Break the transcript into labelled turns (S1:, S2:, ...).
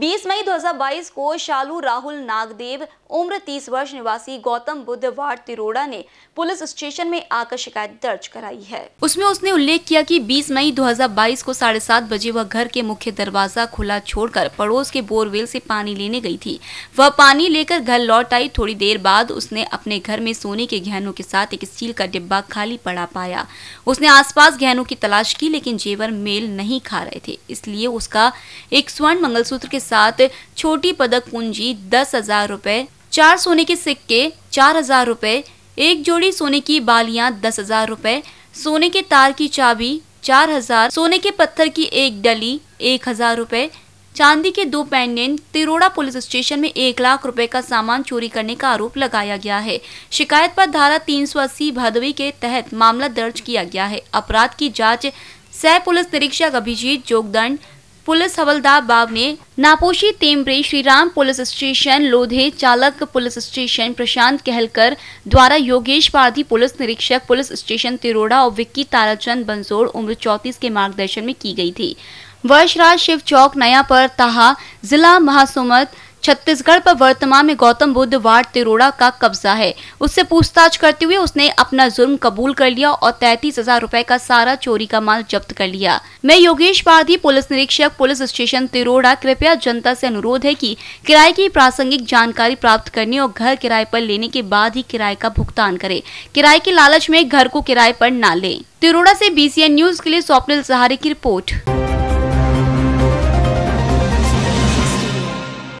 S1: 20 मई 2022 को शालू राहुल नागदेव उम्र 30 वर्ष निवासी गौतम बुद्ध वार्ड तिरोड़ा ने पुलिस स्टेशन में आकर शिकायत दर्ज कराई है उसमें उसने उल्लेख किया कि 20 मई 2022 को साढ़े सात बजे वह घर के मुख्य दरवाजा खुला छोड़कर पड़ोस के बोरवेल से पानी लेने गई थी वह पानी लेकर घर लौट आई थोड़ी देर बाद उसने अपने घर में सोने के गहनों के साथ एक स्टील का डिब्बा खाली पड़ा पाया उसने आस गहनों की तलाश की लेकिन जेवर मेल नहीं खा रहे थे इसलिए उसका एक स्वर्ण मंगलसूत्र के साथ छोटी पदक पूंजी दस हजार रूपए चार सोने के सिक्के चार हजार रूपए एक जोड़ी सोने की बालियां दस हजार रूपए सोने के तार की चाबी चार हजार सोने के पत्थर की एक डली एक हजार रूपए चांदी के दो पेंडेंट तिरोड़ा पुलिस स्टेशन में एक लाख रुपए का सामान चोरी करने का आरोप लगाया गया है शिकायत पर धारा 380 भादवी के तहत मामला दर्ज किया गया है अपराध की जांच सह पुलिस निरीक्षक अभिजीत जोगदंड पुलिस हवलदार बाब ने नापोशी तेमरे श्रीराम पुलिस स्टेशन लोधे चालक पुलिस स्टेशन प्रशांत कहलकर द्वारा योगेश पारधी पुलिस निरीक्षक पुलिस स्टेशन तिरोड़ा और विक्की ताराचंद बंसोड़ उम्र चौतीस के मार्गदर्शन में की गई थी वर्षराज शिव चौक नया पर तहा जिला महासुमत छत्तीसगढ़ पर वर्तमान में गौतम बुद्ध वार्ड तिरोड़ा का कब्जा है उससे पूछताछ करते हुए उसने अपना जुर्म कबूल कर लिया और तैतीस हजार रूपए का सारा चोरी का माल जब्त कर लिया मैं योगेश पारधी पुलिस निरीक्षक पुलिस स्टेशन तिरोड़ा कृपया जनता ऐसी अनुरोध है की किराए की प्रासंगिक जानकारी प्राप्त करने और घर किराए पर लेने के बाद ही किराए का भुगतान करे किराए के लालच में घर को किराए पर न ले तिरोड़ा ऐसी बी न्यूज के लिए स्वप्निल सहारे की रिपोर्ट